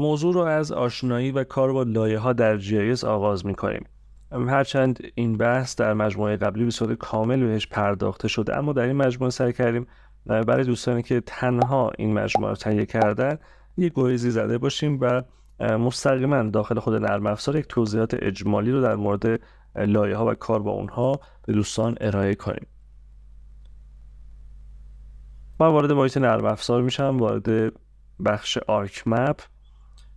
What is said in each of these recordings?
موضوع رو از آشنایی و کار با لایه ها در GIS آغاز می کنیم. هرچند این بحث در مجموعه قبلی به صورت کامل بهش پرداخته شده اما در این مجموعه سعی کردیم برای دوستانی که تنها این مجموعه رو تهیه کردن یه گریزی زده باشیم و مستقیما داخل خود نرم افزار یک توضیحات اجمالی رو در مورد لایه ها و کار با اونها به دوستان ارائه کنیم من وارد محیط نرم افزار میشم وارد بخش آرک مپ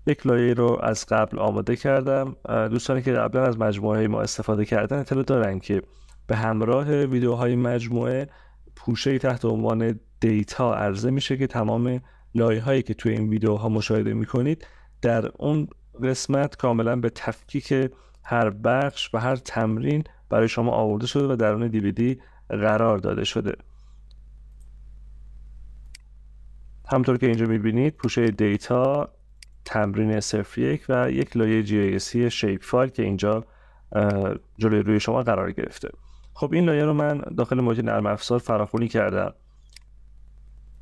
یک لایه رو از قبل آماده کردم دوستانی که قبلا از مجموعه ما استفاده کردن اطلاع دارن که به همراه ویدیوهای مجموعه پوشه تحت عنوان دیتا عرضه میشه که تمام لایه هایی که توی این ویدیوها مشاهده میکنید در اون قسمت کاملا به تفکیک هر بخش و هر تمرین برای شما آورده شده و درون اون قرار داده شده همطور که اینجا میبینید پوشه دیتا تمرین صرف یک و یک لایه جی شیپ فایل که اینجا جلوی روی شما قرار گرفته خب این لایه رو من داخل محیط نرم افزار فراخونی کردم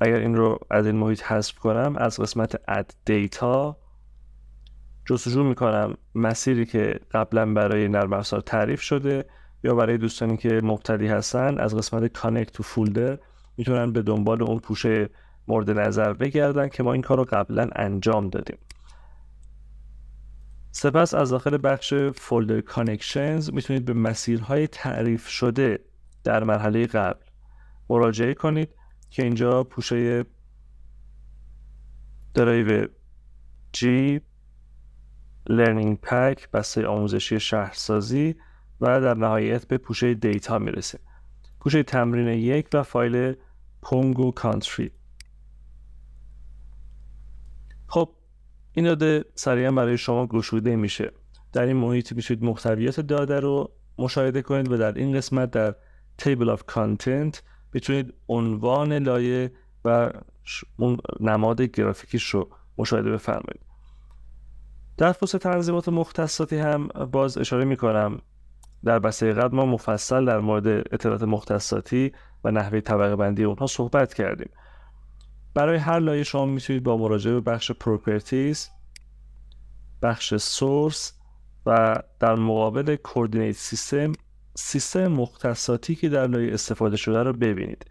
اگر این رو از این محیط حذف کنم از قسمت اد دیتا جستجو میکنم مسیری که قبلا برای نرم افزار تعریف شده یا برای دوستانی که مبتدی هستن از قسمت کانکت تو فولدر میتونن به دنبال اون پوشه مورد نظر بگردن که ما این کار رو قبلا انجام دادیم سپس از داخل بخش فولدر کانکشنز میتونید به مسیرهای تعریف شده در مرحله قبل مراجعه کنید که اینجا پوشه درایو جی لرنینگ پک بسته آموزشی شهرسازی و در نهایت به پوشه دیتا میرسه پوشه تمرین یک و فایل پونگو کانتری خب این داده سریعا برای شما گشوده میشه در این محیط میشید محتویات داده رو مشاهده کنید و در این قسمت در تیبل of Content میتونید عنوان لایه و نماد گرافیکیش رو مشاهده بفرمایید در پست تنظیمات مختصاتی هم باز اشاره میکنم در بسته قبل ما مفصل در مورد اطلاعات مختصاتی و نحوه طبقه بندی اونها صحبت کردیم برای هر لایه شما میتونید با مراجعه به بخش پروپرتیز بخش سورس و در مقابل کوردینیت سیستم سیستم مختصاتی که در لایه استفاده شده رو ببینید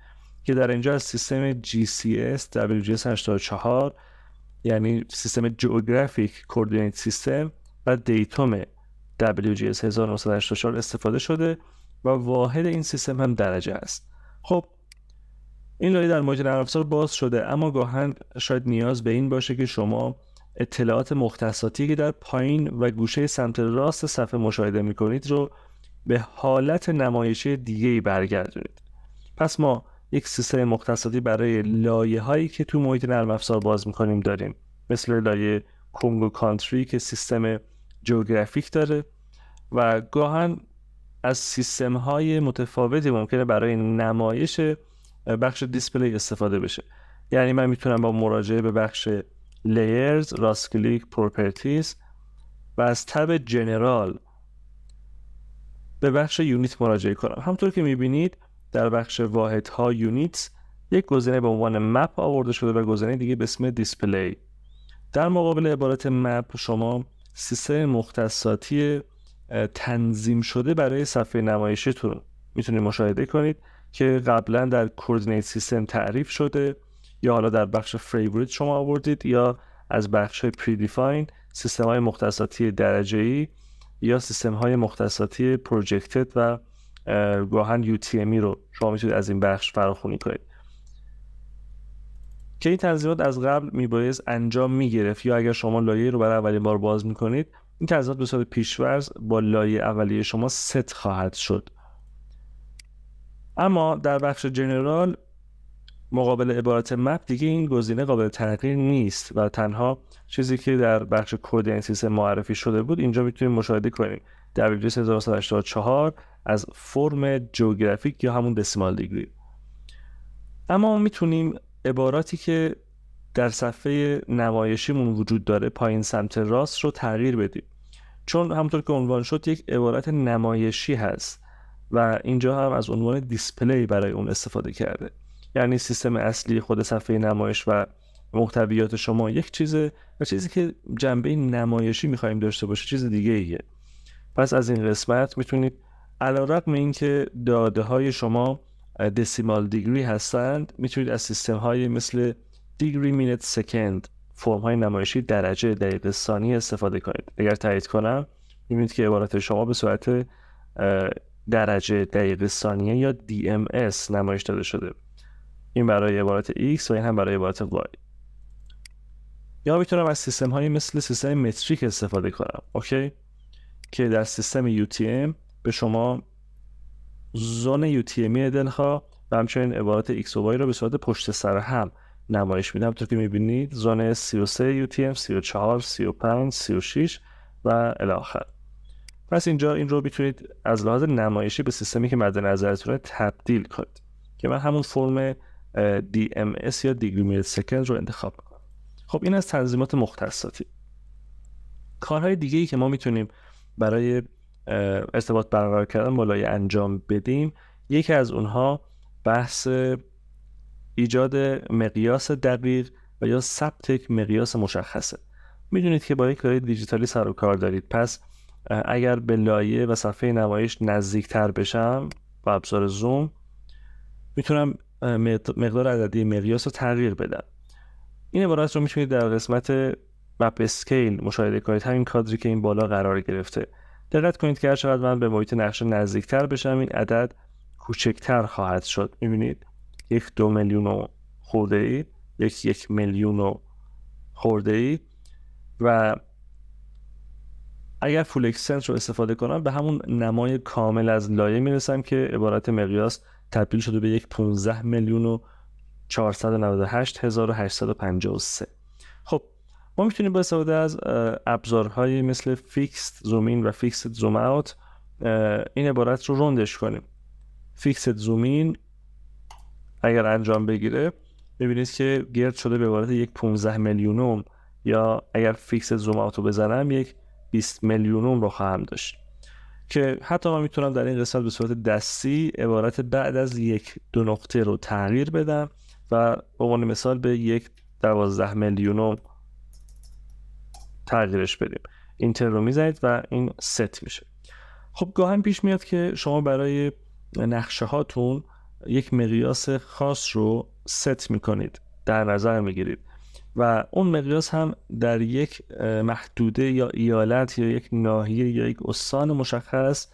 که در اینجا از سیستم GCS WGS 84 یعنی سیستم جئوگرافیک کوردینیت سیستم و دیتوم WGS 1984 استفاده شده و واحد این سیستم هم درجه است خب این لایه در محیط نرم افزار باز شده اما گاهن شاید نیاز به این باشه که شما اطلاعات مختصاتی که در پایین و گوشه سمت راست صفحه مشاهده می کنید رو به حالت نمایشی دیگه برگردونید پس ما یک سیستم مختصاتی برای لایه هایی که تو محیط نرم افزار باز کنیم داریم مثل لایه کنگو کانتری که سیستم جوگرافیک داره و گاهن از سیستم های متفاوتی ممکنه برای نمایش بخش دیسپلی استفاده بشه یعنی من میتونم با مراجعه به بخش لیرز راست کلیک پروپرتیز و از تب جنرال به بخش یونیت مراجعه کنم همطور که میبینید در بخش واحدها یونیت یک گزینه به عنوان مپ آورده شده و گزینه دیگه به اسم دیسپلی در مقابل عبارت مپ شما سیستم مختصاتی تنظیم شده برای صفحه نمایشیتون میتونید مشاهده کنید که قبلا در کوردینیت سیستم تعریف شده یا حالا در بخش فیوریت شما آوردید یا از بخش های پریدیفاین سیستم های مختصاتی درجه ای یا سیستم های مختصاتی پروژکتد و گاهن UTME رو شما میتونید از این بخش فراخونی کنید که این تنظیمات از قبل میبایز انجام میگرفت یا اگر شما لایه رو برای اولین بار باز میکنید این تنظیمات به صورت پیشورز با لایه اولیه شما ست خواهد شد اما در بخش جنرال مقابل عبارت مپ دیگه این گزینه قابل تغییر نیست و تنها چیزی که در بخش کد معرفی شده بود اینجا میتونیم مشاهده کنیم در 1984 از فرم جوگرافیک یا همون دسیمال دیگری اما میتونیم عباراتی که در صفحه نمایشیمون وجود داره پایین سمت راست رو تغییر بدیم چون همونطور که عنوان شد یک عبارت نمایشی هست و اینجا هم از عنوان دیسپلی برای اون استفاده کرده یعنی سیستم اصلی خود صفحه نمایش و محتویات شما یک چیزه و چیزی که جنبه نمایشی میخوایم داشته باشه چیز دیگه ایه پس از این قسمت میتونید علا رقم اینکه داده های شما دسیمال دیگری هستند میتونید از سیستم های مثل دیگری مینت سکند فرم های نمایشی درجه دقیقه ثانیه استفاده کنید اگر تایید کنم میبینید که عبارت شما به صورت درجه دقیقه ثانیه یا DMS نمایش داده شده این برای عبارت X و این هم برای عبارت Y یا میتونم از سیستم هایی مثل سیستم متریک استفاده کنم اوکی که در سیستم UTM به شما زون UTM خواه و همچنین عبارت X و Y رو به صورت پشت سر هم نمایش میدم تا که میبینید زون 33 UTM 34 35 36 و الی آخر پس اینجا این رو میتونید از لحاظ نمایشی به سیستمی که مد نظرتونه تبدیل کنید که من همون فرم DMS یا دیگری سکند رو انتخاب کنم خب این از تنظیمات مختصاتی کارهای دیگه ای که ما میتونیم برای ارتباط برقرار کردن با انجام بدیم یکی از اونها بحث ایجاد مقیاس دقیق و یا ثبت مقیاس مشخصه میدونید که با یک لایه دیجیتالی سر و کار دارید پس اگر به لایه و صفحه نمایش نزدیکتر بشم با ابزار زوم میتونم مقدار عددی مقیاس رو تغییر بدم این عبارت رو میتونید در قسمت مپ اسکیل مشاهده کنید همین کادری که این بالا قرار گرفته دقت کنید که هر چقدر من به محیط نقشه نزدیکتر بشم این عدد کوچکتر خواهد شد میبینید یک دو میلیون و خورده ای یک یک میلیون و خورده ای و اگر فول اکسنس رو استفاده کنم به همون نمای کامل از لایه میرسم که عبارت مقیاس تبدیل شده به یک 15 میلیون و 498 خب ما میتونیم با استفاده از ابزارهایی مثل فیکست زومین و فیکست زوم اوت این عبارت رو روندش کنیم فیکست زومین اگر انجام بگیره ببینید که گرد شده به عبارت یک 15 میلیونم یا اگر فیکس زوم اوت رو بزنم یک 20 میلیونوم رو خواهم داشت که حتی من میتونم در این قسمت به صورت دستی عبارت بعد از یک دو نقطه رو تغییر بدم و به عنوان مثال به یک دوازده میلیونوم تغییرش بدیم اینتر رو میزنید و این ست میشه خب گاهن پیش میاد که شما برای نقشه هاتون یک مقیاس خاص رو ست میکنید در نظر میگیرید و اون مقیاس هم در یک محدوده یا ایالت یا یک ناحیه یا یک استان مشخص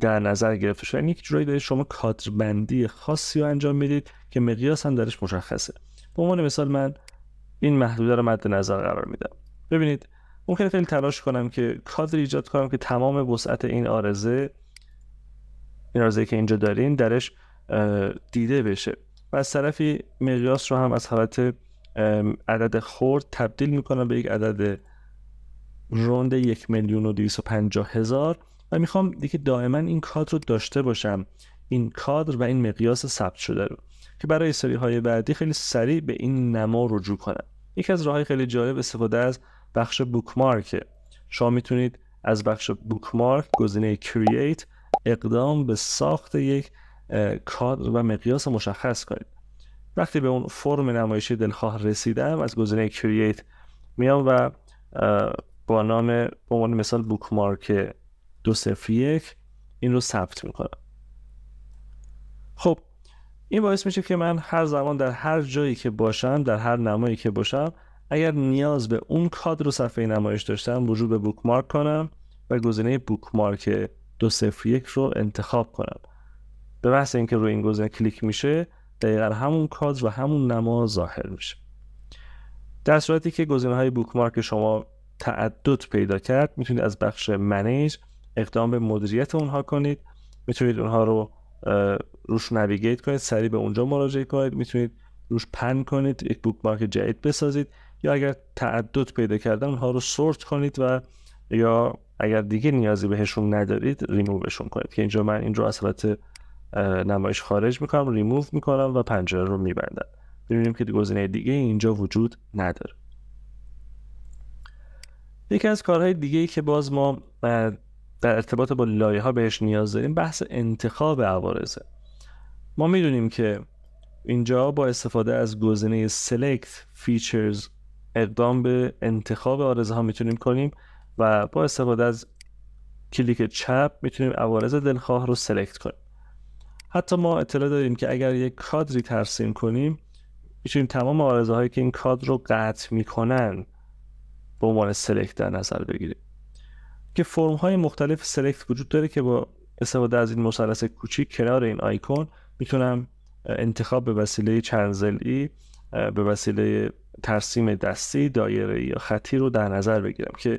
در نظر گرفته شده یعنی یک جورایی دارید شما بندی خاصی رو انجام میدید که مقیاس هم درش مشخصه به عنوان مثال من این محدوده رو مد نظر قرار میدم ببینید ممکنه خیلی تلاش کنم که کادر ایجاد کنم که تمام وسعت این آرزه این آرزه که اینجا دارین درش دیده بشه و از طرفی مقیاس رو هم از حالت عدد خورد تبدیل میکنم به یک عدد روند یک میلیون و دویست و هزار و میخوام دیگه دائما این کادر رو داشته باشم این کادر و این مقیاس ثبت شده رو که برای سری های بعدی خیلی سریع به این نما رجوع کنم یکی از راه خیلی جالب استفاده از بخش بوکمارکه شما میتونید از بخش بوکمارک گزینه کرییت اقدام به ساخت یک کادر و مقیاس مشخص کنید وقتی به اون فرم نمایشی دلخواه رسیدم از گزینه کرییت میام و با نام به عنوان مثال بوکمارک دو یک این رو ثبت میکنم خب این باعث میشه که من هر زمان در هر جایی که باشم در هر نمایی که باشم اگر نیاز به اون کادر و صفحه نمایش داشتم وجود به بوکمارک کنم و گزینه بوکمارک دو صفر رو انتخاب کنم به واسه اینکه روی این گزینه کلیک میشه در همون کادر و همون نما ظاهر میشه در صورتی که گزینه های بوکمارک شما تعدد پیدا کرد میتونید از بخش منیج اقدام به مدیریت اونها کنید میتونید اونها رو روش نویگیت کنید سریع به اونجا مراجعه کنید میتونید روش پن کنید یک بوکمارک جدید بسازید یا اگر تعدد پیدا کردن اونها رو سورت کنید و یا اگر دیگه نیازی بهشون ندارید ریمووشون کنید که اینجا من اینجا نمایش خارج میکنم ریموف میکنم و پنجره رو میبندم ببینیم که گزینه دیگه اینجا وجود نداره یکی از کارهای دیگه ای که باز ما در ارتباط با لایه ها بهش نیاز داریم بحث انتخاب عوارضه ما میدونیم که اینجا با استفاده از گزینه Select Features اقدام به انتخاب عارضه ها میتونیم کنیم و با استفاده از کلیک چپ میتونیم عوارض دلخواه رو سلکت کنیم حتی ما اطلاع داریم که اگر یک کادری ترسیم کنیم میتونیم تمام آرزه هایی که این کادر رو قطع میکنن به عنوان سلکت در نظر بگیریم که فرم های مختلف سلکت وجود داره که با استفاده از این مثلث کوچیک کنار این آیکون میتونم انتخاب به وسیله چندزلی به وسیله ترسیم دستی دایره یا خطی رو در نظر بگیرم که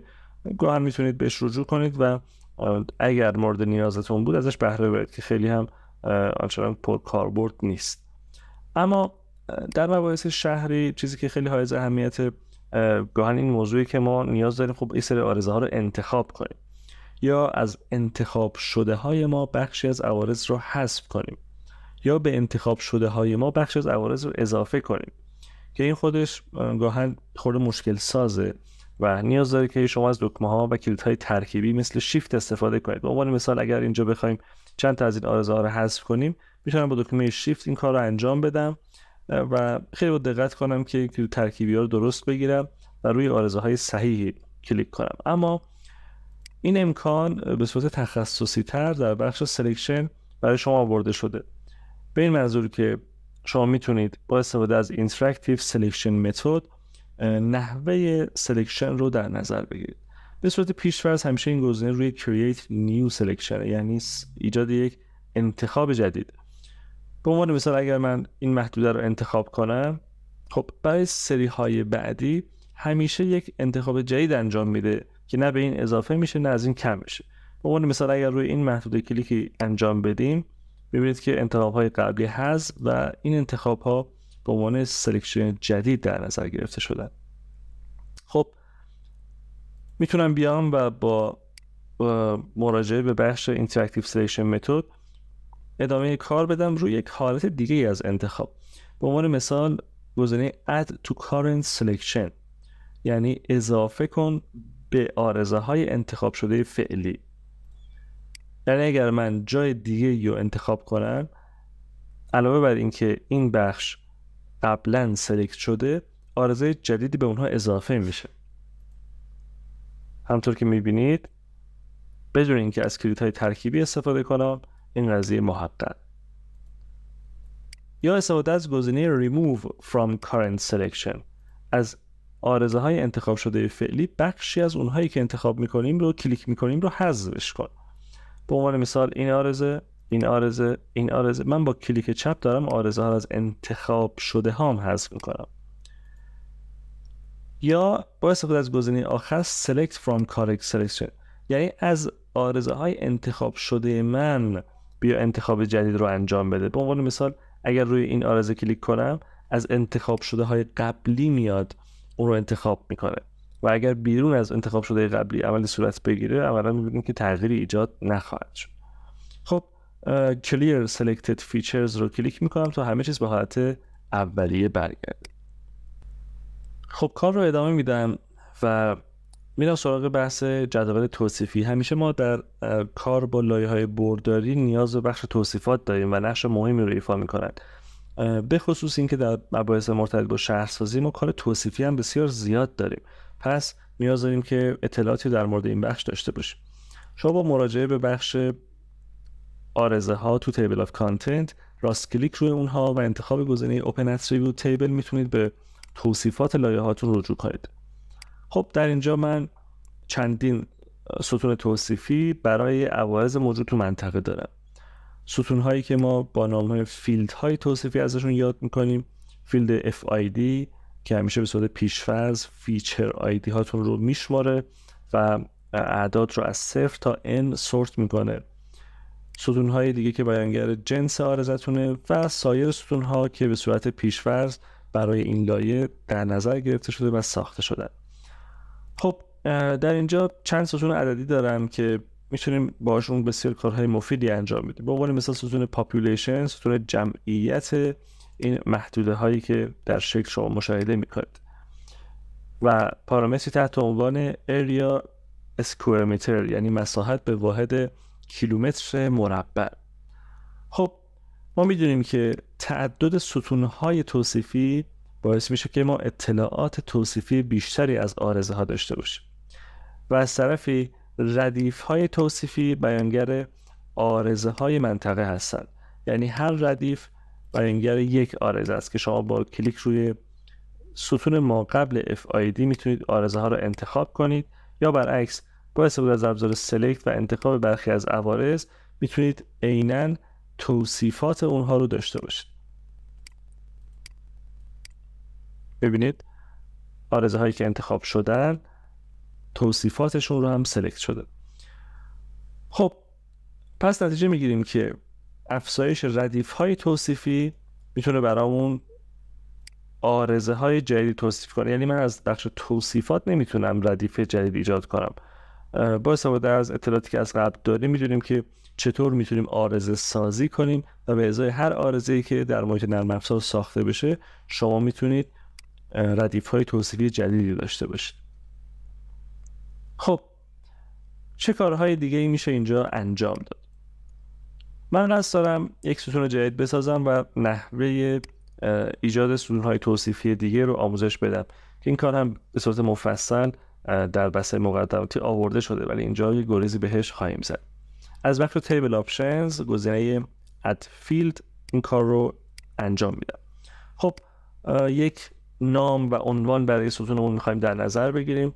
گاهن میتونید بهش رجوع کنید و اگر مورد نیازتون بود ازش بهره که خیلی هم آنچنان پرکاربرد نیست اما در مباحث شهری چیزی که خیلی حائز اهمیت گاهن این موضوعی که ما نیاز داریم خب این سری آرزه ها رو انتخاب کنیم یا از انتخاب شده های ما بخشی از عوارض رو حذف کنیم یا به انتخاب شده های ما بخشی از عوارض رو اضافه کنیم که این خودش گاهن خورده مشکل سازه و نیاز داره که شما از دکمه ها و کلیدهای ترکیبی مثل شیفت استفاده کنید به عنوان مثال اگر اینجا بخوایم چند تا از این آرزه رو حذف کنیم میتونم با دکمه شیفت این کار رو انجام بدم و خیلی با دقت کنم که ترکیبی ها رو درست بگیرم و روی آرزه های صحیحی کلیک کنم اما این امکان به صورت تخصصی تر در بخش سلکشن برای شما آورده شده به این منظور که شما میتونید با استفاده از اینتراکتیو سلکشن متد نحوه سلکشن رو در نظر بگیرید به صورت پیشفرض همیشه این گزینه روی create new selection یعنی ایجاد یک انتخاب جدید به عنوان مثال اگر من این محدوده رو انتخاب کنم خب برای سری های بعدی همیشه یک انتخاب جدید انجام میده که نه به این اضافه میشه نه از این کم میشه به عنوان مثال اگر روی این محدوده کلیکی انجام بدیم ببینید که انتخاب های قبلی هست و این انتخاب ها به عنوان سلکشن جدید در نظر گرفته شدن خب میتونم بیام و با مراجعه به بخش اینتراکتیو سلیکشن متد ادامه کار بدم روی یک حالت دیگه از انتخاب به عنوان مثال گزینه add to current selection یعنی اضافه کن به آرزه های انتخاب شده فعلی یعنی اگر من جای دیگه رو انتخاب کنم علاوه بر اینکه این بخش قبلا سلکت شده آرزه جدیدی به اونها اضافه میشه همطور که میبینید بدون اینکه از کلیدهای ترکیبی استفاده کنم این قضیه محقق یا استفاده از گزینه remove from current selection از آرزه های انتخاب شده فعلی بخشی از اونهایی که انتخاب میکنیم رو کلیک میکنیم رو حذفش کن به عنوان مثال این آرزه این آرزه این آرزه من با کلیک چپ دارم آرزه ها از انتخاب شده هام حذف میکنم یا با استفاده از گزینه آخر select from correct selection یعنی از آرزه های انتخاب شده من بیا انتخاب جدید رو انجام بده به عنوان مثال اگر روی این آرزه کلیک کنم از انتخاب شده های قبلی میاد اون رو انتخاب میکنه و اگر بیرون از انتخاب شده قبلی عمل صورت بگیره اولا میبینیم که تغییری ایجاد نخواهد شد خب clear selected features رو کلیک میکنم تا همه چیز به حالت اولیه برگرده خب کار رو ادامه میدم و میرم سراغ بحث جدول توصیفی همیشه ما در کار با لایه های برداری نیاز به بخش توصیفات داریم و نقش مهمی رو ایفا میکنند به خصوص اینکه در مباحث مرتبط با شهرسازی ما کار توصیفی هم بسیار زیاد داریم پس نیاز داریم که اطلاعاتی در مورد این بخش داشته باشیم شما با مراجعه به بخش آرزه ها تو تیبل آف کانتنت راست کلیک روی اونها و انتخاب گزینه اوپن اتریبیوت تیبل میتونید به توصیفات لایه هاتون رجوع کنید خب در اینجا من چندین ستون توصیفی برای عوارض موجود تو منطقه دارم ستون هایی که ما با نام فیلد های توصیفی ازشون یاد میکنیم فیلد FID که همیشه به صورت پیش‌فرض فیچر آیدی هاتون رو میشماره و اعداد رو از صفر تا n سورت میکنه ستون دیگه که بیانگر جنس آرزتونه و سایر ستون ها که به صورت پیش‌فرض برای این لایه در نظر گرفته شده و ساخته شدن خب در اینجا چند ستون عددی دارم که میتونیم باشون بسیار کارهای مفیدی انجام بدیم به عنوان مثال ستون پاپولیشن ستون جمعیت این محدوده هایی که در شکل شما مشاهده میکنید و پارامتری تحت عنوان area اسکوئر یعنی مساحت به واحد کیلومتر مربع خب ما میدونیم که تعدد ستونهای توصیفی باعث میشه که ما اطلاعات توصیفی بیشتری از آرزه ها داشته باشیم و از طرفی ردیف های توصیفی بیانگر آرزه های منطقه هستند یعنی هر ردیف بیانگر یک آرزه است که شما با کلیک روی ستون ما قبل FID میتونید آرزه ها را انتخاب کنید یا برعکس با استفاده از ابزار سلکت و انتخاب برخی از عوارض میتونید عینا توصیفات اونها رو داشته باشید ببینید آرزه هایی که انتخاب شدن توصیفاتشون رو هم سلکت شده خب پس نتیجه میگیریم که افزایش ردیف های توصیفی میتونه برامون آرزه های جدید توصیف کنه یعنی من از بخش توصیفات نمیتونم ردیف جدید ایجاد کنم با استفاده از اطلاعاتی که از قبل داریم میدونیم که چطور میتونیم آرزه سازی کنیم و به ازای هر آرزه که در محیط نرم افزار ساخته بشه شما میتونید ردیف های توصیفی جدیدی داشته باشید خب چه کارهای دیگه ای میشه اینجا انجام داد من قصد دارم یک ستون جدید بسازم و نحوه ایجاد های توصیفی دیگه رو آموزش بدم که این کار هم به صورت مفصل در بسته مقدماتی آورده شده ولی اینجا یه گریزی بهش خواهیم زد از وقت تیبل آپشنز گزینه اد فیلد این کار رو انجام میدم خب یک نام و عنوان برای اون میخوایم در نظر بگیریم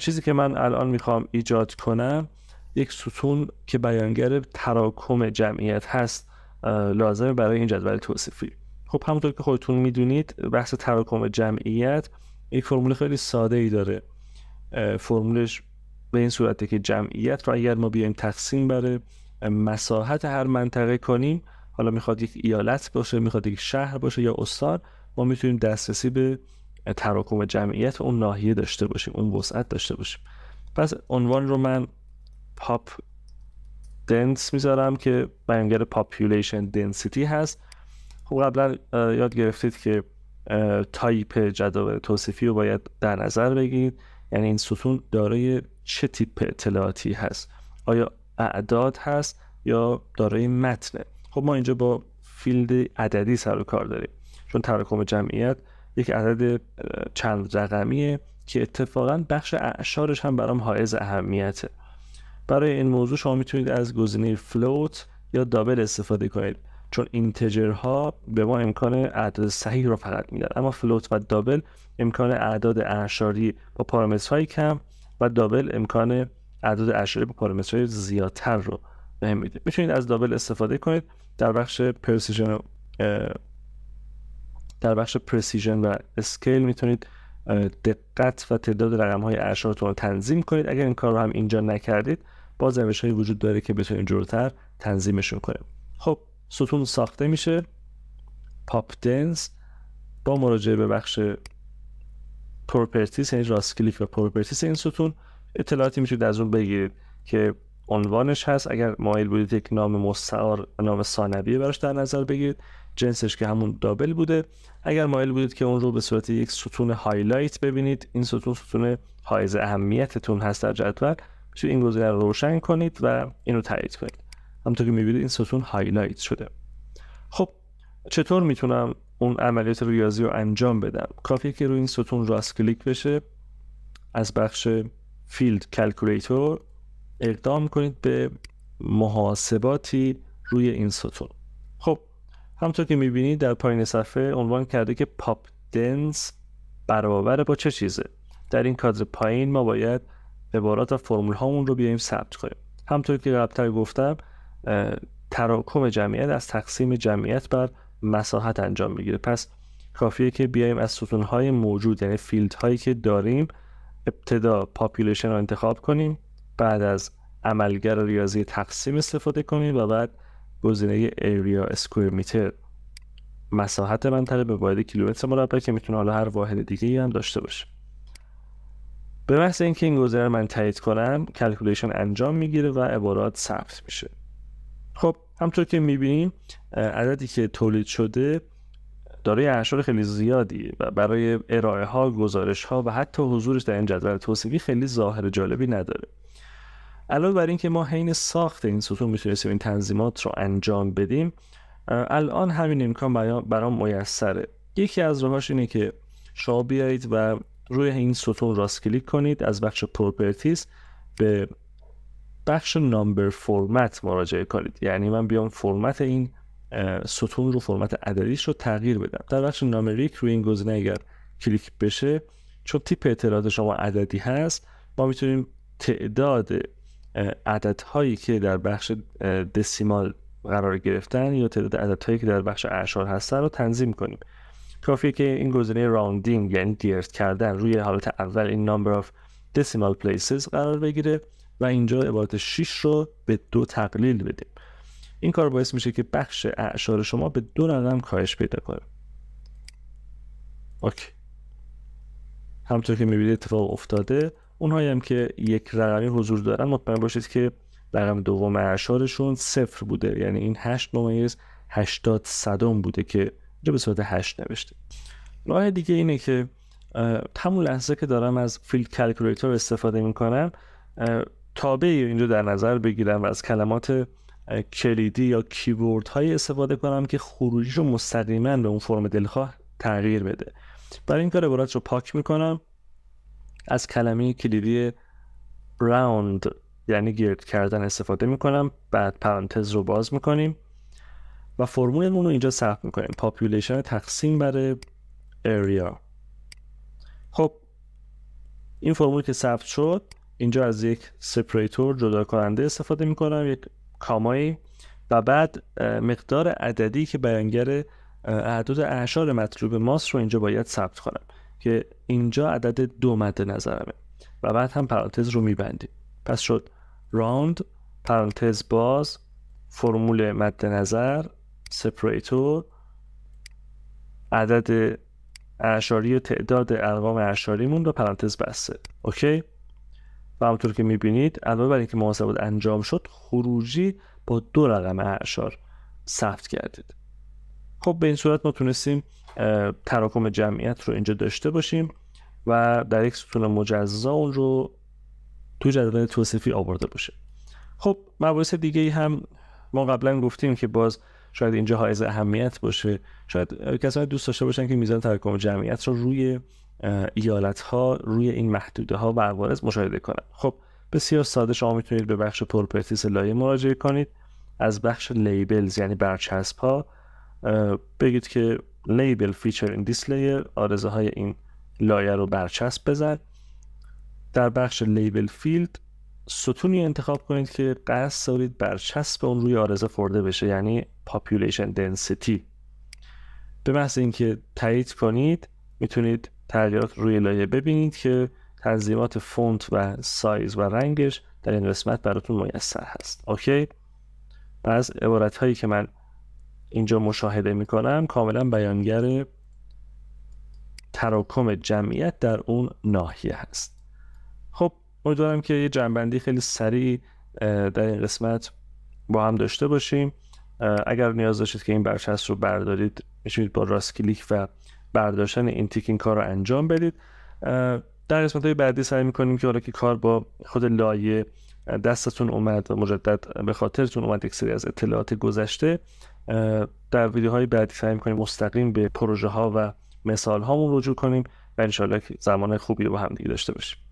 چیزی که من الان میخوام ایجاد کنم یک ستون که بیانگر تراکم جمعیت هست لازمه برای این جدول توصیفی خب همونطور که خودتون میدونید بحث تراکم جمعیت یک فرمول خیلی ساده ای داره فرمولش به این صورته که جمعیت رو اگر ما بیایم تقسیم بر مساحت هر منطقه کنیم حالا میخواد یک ایالت باشه میخواد یک شهر باشه یا استان ما میتونیم دسترسی به تراکم جمعیت اون ناحیه داشته باشیم اون وسعت داشته باشیم پس عنوان رو من پاپ دنس میذارم که بیانگر پاپولیشن دنسیتی هست خب قبلا یاد گرفتید که تایپ جداول توصیفی رو باید در نظر بگیرید یعنی این ستون دارای چه تیپ اطلاعاتی هست آیا اعداد هست یا دارای متنه خب ما اینجا با فیلد عددی سر و کار داریم چون تراکم جمعیت یک عدد چند رقمیه که اتفاقا بخش اعشارش هم برام حائز اهمیته برای این موضوع شما میتونید از گزینه فلوت یا دابل استفاده کنید چون اینتجرها به ما امکان اعداد صحیح رو فقط میدن اما فلوت و دابل امکان اعداد اعشاری با پارامترهای کم و دابل امکان اعداد اعشاری با پارامترهای زیادتر رو بهم میده میتونید از دابل استفاده کنید در بخش پرسیژن در بخش پرسیژن و اسکیل میتونید دقت و تعداد رقم های اعشارتون رو تنظیم کنید اگر این کار رو هم اینجا نکردید باز روش هایی وجود داره که بتونید جورتر تنظیمشون کنیم خب ستون ساخته میشه پاپ دنس با مراجعه به بخش پروپرتیس یعنی راست کلیک و پروپرتیس این ستون اطلاعاتی میتونید از اون بگیرید که عنوانش هست اگر مایل بودید یک نام مستعار نام ثانوی براش در نظر بگیرید جنسش که همون دابل بوده اگر مایل بودید که اون رو به صورت یک ستون هایلایت ببینید این ستون ستون حائز اهمیتتون هست در جدول میتونید این گزینه رو روشن کنید و اینو تایید کنید همونطور که میبینید این ستون هایلایت شده خب چطور میتونم اون عملیات ریاضی رو انجام بدم کافیه که روی این ستون راست کلیک بشه از بخش فیلد کلکولیتور اقدام کنید به محاسباتی روی این ستون خب همطور که میبینید در پایین صفحه عنوان کرده که پاپ دنس برابر با چه چیزه در این کادر پایین ما باید عبارات و فرمول هامون رو بیایم ثبت کنیم همطور که قبلتر گفتم تراکم جمعیت از تقسیم جمعیت بر مساحت انجام میگیره پس کافیه که بیایم از ستون های موجود یعنی فیلد هایی که داریم ابتدا پاپولیشن رو انتخاب کنیم بعد از عملگر ریاضی تقسیم استفاده کنید و بعد گزینه area square meter مساحت منطقه به واحد کیلومتر مربع که میتونه حالا هر واحد دیگه هم داشته باشه به محض اینکه این گزینه رو من تایید کنم کلکولیشن انجام میگیره و عبارات ثبت میشه خب همطور که میبینیم عددی که تولید شده دارای اعشار خیلی زیادی و برای ارائه ها گزارش ها و حتی حضورش در این جدول توصیفی خیلی ظاهر جالبی نداره علاوه بر اینکه ما حین ساخت این ستون میتونستیم این تنظیمات رو انجام بدیم الان همین امکان برام میسره یکی از راهاش اینه که شما بیایید و روی این ستون راست کلیک کنید از بخش پروپرتیز به بخش نامبر فرمت مراجعه کنید یعنی من بیام فرمت این ستون رو فرمت عددیش رو تغییر بدم در بخش نامریک روی این گزینه اگر کلیک بشه چون تیپ اطلاعات شما عددی هست ما میتونیم تعداد عددهایی که در بخش دسیمال قرار گرفتن یا تعداد عددهایی که در بخش اعشار هستن رو تنظیم کنیم کافیه که این گزینه راوندینگ یعنی دیرت کردن روی حالت اول این نمبر of decimal places قرار بگیره و اینجا عبارت 6 رو به دو تقلیل بدیم این کار باعث میشه که بخش اعشار شما به دو رقم کاهش پیدا کنه اوکی همطور که میبینید اتفاق افتاده اونهایی هم که یک رقمی حضور دارن مطمئن باشید که رقم دوم اعشارشون صفر بوده یعنی این هشت ممیز هشتاد صدم بوده که اینجا به صورت 8 نوشته راه دیگه اینه که همون لحظه که دارم از فیلد کلکولیتر استفاده میکنم تابعی اینجا در نظر بگیرم و از کلمات کلیدی یا کیورد های استفاده کنم که خروجی رو مستقیما به اون فرم دلخواه تغییر بده برای این کار عبارت رو پاک میکنم از کلمه کلیدی راوند یعنی گرد کردن استفاده میکنم بعد پرانتز رو باز میکنیم و فرمولمون رو اینجا ثبت میکنیم پاپولیشن تقسیم بر اریا خب این فرمول که ثبت شد اینجا از یک سپریتور جدا کننده استفاده میکنم یک کامایی و بعد مقدار عددی که بیانگر اعداد اعشار مطلوب ماست رو اینجا باید ثبت کنم که اینجا عدد دو مد نظرمه و بعد هم پرانتز رو میبندیم پس شد راند پرانتز باز فرمول مد نظر سپریتور عدد اعشاری و تعداد ارقام اعشاریمون رو پرانتز بسته اوکی و همونطور که میبینید علاوه بر اینکه محاسبات انجام شد خروجی با دو رقم اعشار ثبت کردید خب به این صورت ما تونستیم تراکم جمعیت رو اینجا داشته باشیم و در یک ستون مجزا اون رو تو جدول توصیفی آورده باشه خب مباحث دیگه ای هم ما قبلا گفتیم که باز شاید اینجا حائز اهمیت باشه شاید کسانی دوست داشته باشن که میزان تراکم جمعیت رو روی ایالت ها روی این محدوده ها و عوارض مشاهده کنن خب بسیار ساده شما میتونید به بخش پروپرتیز لایه مراجعه کنید از بخش لیبلز یعنی برچسب ها بگید که لیبل فیچر این دیس لیر آرزه های این لایه رو برچسب بزن در بخش لیبل فیلد ستونی انتخاب کنید که قصد دارید برچسب اون روی آرزه فرده بشه یعنی پاپولیشن دنسیتی به محض اینکه تایید کنید میتونید تغییرات روی لایه ببینید که تنظیمات فونت و سایز و رنگش در این قسمت براتون میسر هست اوکی از عبارت هایی که من اینجا مشاهده میکنم کاملا بیانگر تراکم جمعیت در اون ناحیه هست خب امیدوارم که یه جنبندی خیلی سریع در این قسمت با هم داشته باشیم اگر نیاز داشتید که این برچسب رو بردارید میشونید با راست کلیک و برداشتن این تیک این کار رو انجام بدید در قسمت های بعدی سعی میکنیم که حالا که کار با خود لایه دستتون اومد و مجدد به خاطرتون اومد یک سری از اطلاعات گذشته در ویدیوهای بعدی سعی میکنیم مستقیم به پروژه ها و مثال رجوع کنیم و انشاءالله زمان خوبی رو با دیگه داشته باشیم